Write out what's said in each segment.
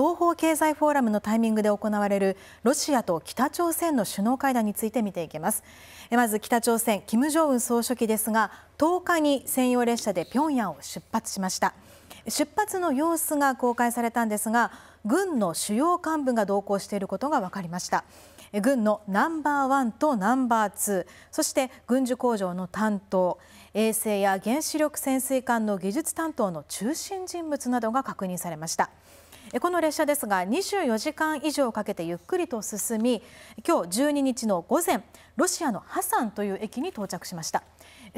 東方経済フォーラムのタイミングで行われるロシアと北朝鮮の首脳会談について見ていきますまず北朝鮮金正恩総書記ですが10日に専用列車で平壌を出発しました出発の様子が公開されたんですが軍の主要幹部が同行していることが分かりました軍のナンバーワンとナンバーツーそして軍需工場の担当衛星や原子力潜水艦の技術担当の中心人物などが確認されましたこの列車ですが24時間以上かけてゆっくりと進み今日12日の午前ロシアのハサンという駅に到着しました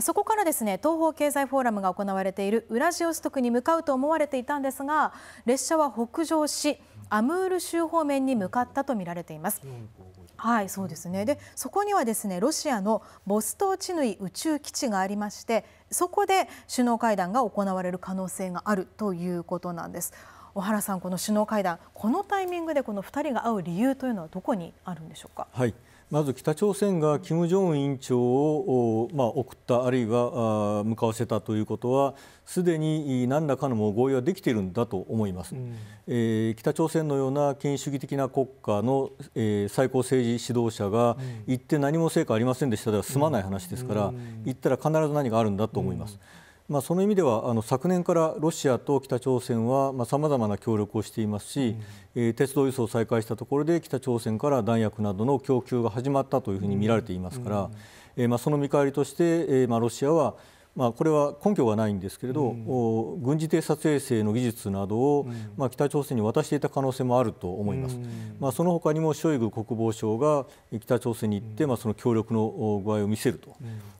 そこからですね東方経済フォーラムが行われているウラジオストクに向かうと思われていたんですが列車は北上しアムール州方面に向かったとみられています。はい、そうですね。で、そこにはですね、ロシアのボストーチヌイ宇宙基地がありまして、そこで首脳会談が行われる可能性があるということなんです。小原さん、この首脳会談、このタイミングでこの2人が会う理由というのはどこにあるんでしょうか。はいまず北朝鮮が金正恩委員長を、まあ、送ったあるいは向かわせたということはすでに何らかの合意はできているんだと思います、うん、えー、北朝鮮のような権威主義的な国家の、えー、最高政治指導者が行って何も成果ありませんでしたでは済まない話ですから、行ったら必ず何があるんだと思います。うんうんまあ、その意味ではあの昨年からロシアと北朝鮮はさまざ、まな協力をしていますし、うん、えー、鉄道輸送を再開したところで北朝鮮から弾薬などの供給が始まったというふうに見られていますから、うん、えー、まあ、その見返りとして、えーまあ、ロシアはまあ、これは根拠がないんですけれど、うん、軍事偵察衛星の技術などを、うん、まあ、北朝鮮に渡していた可能性もあると思います、うん、まあ、その他にもショイグ国防相が北朝鮮に行って、まあ、その協力の具合を見せると、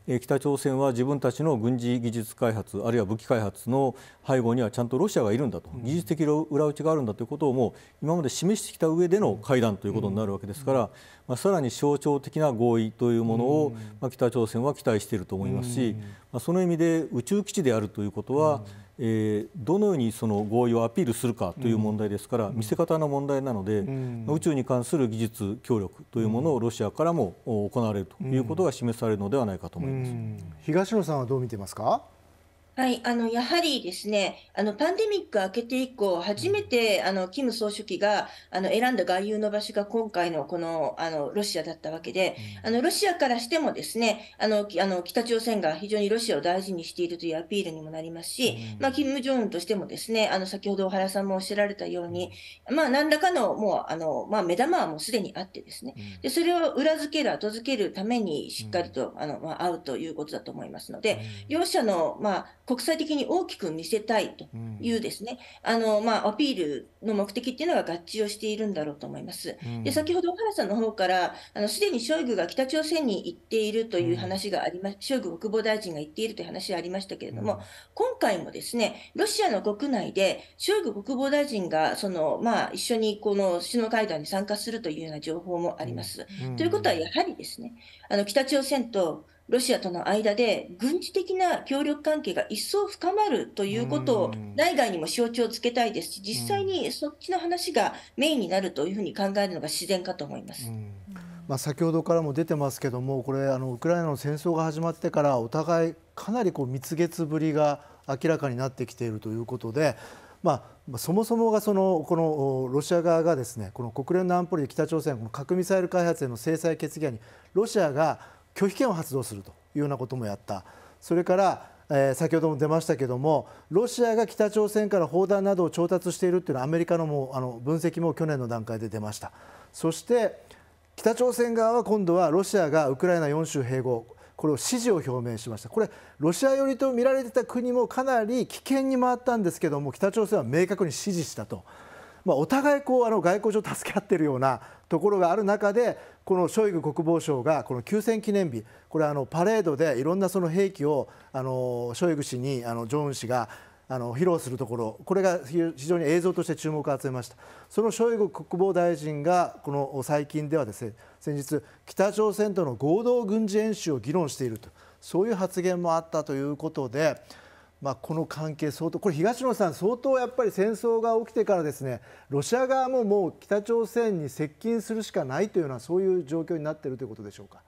え北朝鮮は自分たちの軍事技術開発あるいは武器開発の背後にはちゃんとロシアがいるんだと、技術的裏打ちがあるんだということをもう今まで示してきた上での会談ということになるわけですから、まあ、さらに象徴的な合意というものを、まあ、北朝鮮は期待していると思いますし、まあ、その意味で宇宙基地であるということは、えー、どのようにその合意をアピールするかという問題ですから、見せ方の問題なので、宇宙に関する技術協力というものをロシアからも行われるということが示されるのではないかと思います、東野さんはどう見てますか。はい、あのやはりですねあのパンデミック明けて以降、初めてあのキム総書記があの選んだ外遊の場所が今回のこのあのロシアだったわけで、あのロシアからしても、ですねあのあの北朝鮮が非常にロシアを大事にしているというアピールにもなりますし、まあ、キム・ジョンウンとしても、ですねあの先ほど原さんもおっしゃられたように、まあ、何らかのもうあの、まあ、目玉はもうすでにあって、ですねでそれを裏付ける、後付けるために、しっかりと、あのまあ、会うということだと思いますので、両者の、まあ国際的に大きく見せたいというですね、うん、あのまあ、アピールの目的っていうのが合致をしているんだろうと思います。うん、で先ほど原さんの方からすでにショイグが北朝鮮に行っているという話がありま、うん、ショイグ国防大臣が言っているという話がありましたけれども、うん、今回もですねロシアの国内でショイグ国防大臣がその、まあ、一緒にこの首脳会談に参加するというような情報もあります。ということはやはりですねあの北朝鮮とロシアとの間で軍事的な協力関係が一層深まるということを内外にも象徴をつけたいですし、実際にそっちの話がメインになるというふうに考えるのが自然かと思います。まあ、先ほどからも出てますけども、これあのウクライナの戦争が始まってからお互いかなりこう蜜月ぶりが明らかになってきているということで、まあ、そもそもがそのこのロシア側がですねこの国連の安保理で北朝鮮この核ミサイル開発への制裁決議案にロシアが拒否権を発動するというようなこともやったそれから、えー、先ほども出ましたけどもロシアが北朝鮮から砲弾などを調達しているというのはアメリカのもあの分析も去年の段階で出ましたそして北朝鮮側は今度はロシアがウクライナ4州併合これを支持を表明しましたこれロシア寄りと見られてた国もかなり危険に回ったんですけども北朝鮮は明確に支持したと、まあ、お互いこうあの外交上助け合っているようなところがある中でこのショイグ国防相がこの休戦記念日これあのパレードでいろんなその兵器をあのショイグ氏にあのジョン氏があの披露するところこれが非常に映像として注目を集めましたそのショイグ国防大臣がこの最近ではですね先日北朝鮮との合同軍事演習を議論しているとそういう発言もあったということでまあ、この関係、相当これ東野さん、相当やっぱり戦争が起きてからですねロシア側ももう北朝鮮に接近するしかないというようなそういう状況になっているということでしょうか。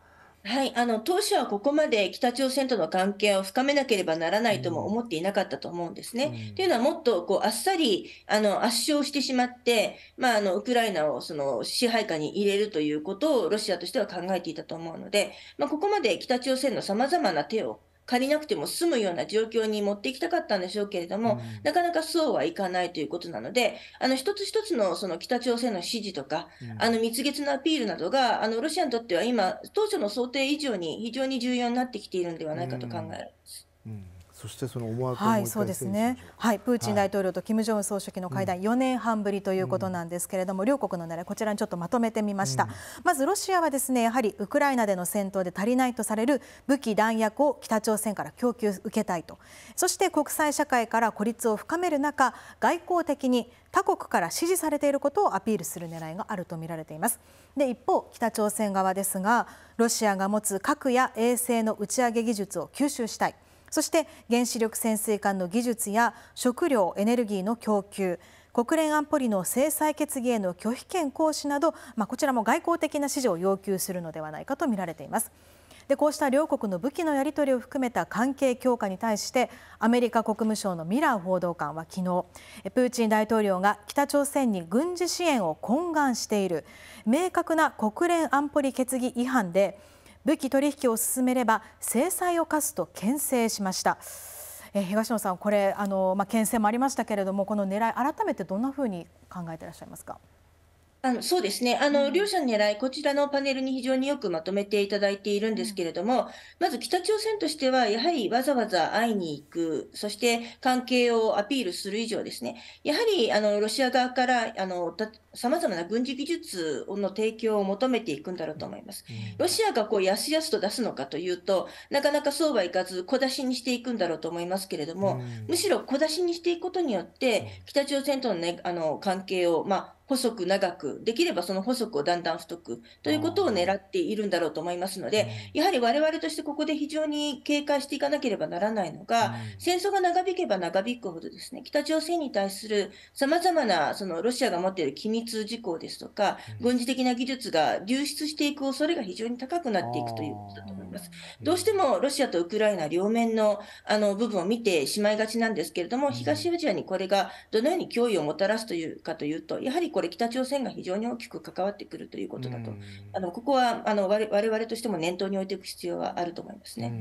はい、あの当初はここまで北朝鮮との関係を深めなければならないとも思っていなかったと思うんですね。うん、というのは、もっとこうあっさりあの圧勝してしまって、まあ、あのウクライナをその支配下に入れるということをロシアとしては考えていたと思うので、まあ、ここまで北朝鮮のさまざまな手を借りなくても済むような状況に持っていきたかったんでしょうけれども、うん、なかなかそうはいかないということなので、あの一つ一つのその北朝鮮の支持とか、うん、あの蜜月のアピールなどが、あのロシアにとっては今、当初の想定以上に非常に重要になってきているんではないかと考えます。うんそしてその思惑はい、そうですね。はい、プーチン大統領と金正恩総書記の会談、4年半ぶりということなんですけれども、うん、両国の狙いこちらにちょっとまとめてみました、うん、まずロシアはですね、やはりウクライナでの戦闘で足りないとされる武器弾薬を北朝鮮から供給受けたいと、そして国際社会から孤立を深める中、外交的に他国から支持されていることをアピールする狙いがあるとみられています。で一方、北朝鮮側ですが、ロシアが持つ核や衛星の打ち上げ技術を吸収したい。そして原子力潜水艦の技術や食料エネルギーの供給国連安保理の制裁決議への拒否権行使など、まあ、こちらも外交的な指示を要求するのではないかとみられています。でこうした両国の武器のやり取りを含めた関係強化に対してアメリカ国務省のミラー報道官は昨日プーチン大統領が北朝鮮に軍事支援を懇願している明確な国連安保理決議違反で武器取引を進めれば制裁を科すと牽制しました。え東野さん、これあの、まあ、牽制もありましたけれどもこの狙い改めてどんなふうに考えていらっしゃいますか。あのそうですねあの、うん、両者の狙い、こちらのパネルに非常によくまとめていただいているんですけれども、うん、まず北朝鮮としては、やはりわざわざ会いに行く、そして関係をアピールする以上ですね、やはりあのロシア側からあのさまざまな軍事技術の提供を求めていくんだろうと思います。ロシアがこうやすやすと出すのかというと、なかなかそうはいかず、小出しにしていくんだろうと思いますけれども、うん、むしろ小出しにしていくことによって、北朝鮮との,、ね、あの関係を、まあ細く長く、できればその細くをだんだん太くということを狙っているんだろうと思いますので、やはり我々としてここで非常に警戒していかなければならないのが、戦争が長引けば長引くほどですね、北朝鮮に対するさまざまなそのロシアが持っている機密事項ですとか、軍事的な技術が流出していく恐れが非常に高くなっていくということだと思います。どうしてもロシアとウクライナ両面のあの部分を見てしまいがちなんですけれども、東アジアにこれがどのように脅威をもたらすというかというと、やはりこれれ北朝鮮が非常に大きく関わってくるということだと、あのここはあの我々としても念頭に置いていく必要はあると思いますね。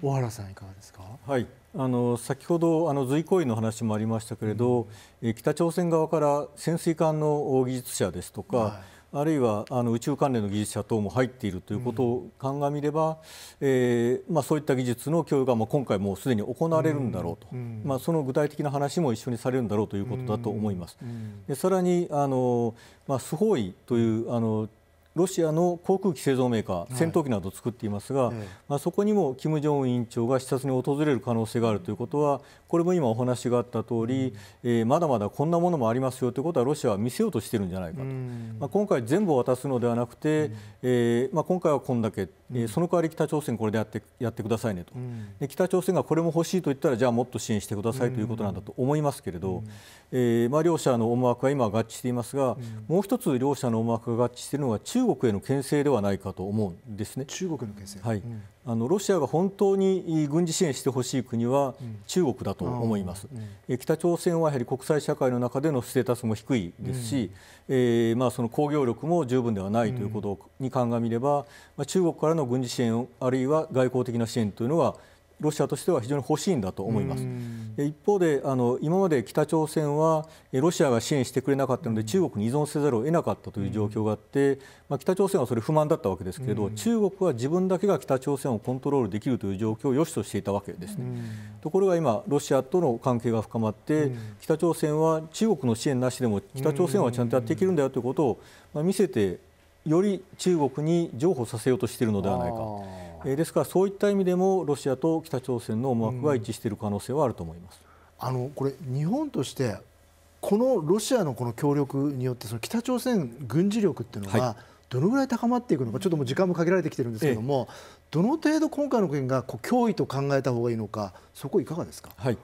小原さんいかがですか。はい。あの先ほどあの随行為の話もありましたけれど、うん、北朝鮮側から潜水艦の技術者ですとか。はいあるいはあの宇宙関連の技術者等も入っているということを鑑みれば、えーまあ、そういった技術の共有が、まあ、今回もうすでに行われるんだろうと、まあ、その具体的な話も一緒にされるんだろうということだと思います。でさらにあの、まあ、スホイというあのロシアの航空機製造メーカー、戦闘機などを作っていますが、はい、まあ、そこにも金正恩委員長が視察に訪れる可能性があるということは、これも今、お話があった通り、うん、えー、まだまだこんなものもありますよということは、ロシアは見せようとしてるんじゃないかと、うん、まあ、今回、全部渡すのではなくて、うん、えー、まあ、今回はこんだけ、えー、その代わり北朝鮮、これでやってやってくださいねと、で、北朝鮮がこれも欲しいと言ったら、じゃあもっと支援してくださいということなんだと思いますけれど、えーまあ、両者の思惑は今、合致していますが、もう一つ、両者の思惑が合致しているのは、中国への牽制ではないかと思うんですね。中国の牽制、はい、うん、あのロシアが本当に軍事支援してほしい国は中国だと思います、うん、北朝鮮はやはり国際社会の中でのステータスも低いですし、うん、えー、まあ、その工業力も十分ではないということに鑑みれば、まあ、中国からの軍事支援あるいは外交的な支援というのはロシアとしては非常に欲しいんだと思います。一方であの今まで北朝鮮はロシアが支援してくれなかったので、中国に依存せざるを得なかったという状況があって、まあ、北朝鮮はそれ不満だったわけですけれど、中国は自分だけが北朝鮮をコントロールできるという状況を良しとしていたわけですね。ところが今ロシアとの関係が深まって、北朝鮮は中国の支援なしでも北朝鮮はちゃんとやっていけるんだよということを、まあ、見せてより中国に譲歩させようとしているのではないか。えー、ですからそういった意味でもロシアと北朝鮮の思惑が一致している可能性はあると思います。うん、あのこれ日本としてこのロシアのこの協力によってその北朝鮮軍事力っていうのが、どのぐらい高まっていくのか、ちょっともう時間も限られてきてるんですけれども、どの程度今回の件がこう脅威と考えた方がいいのか、そこいかがですか。はい。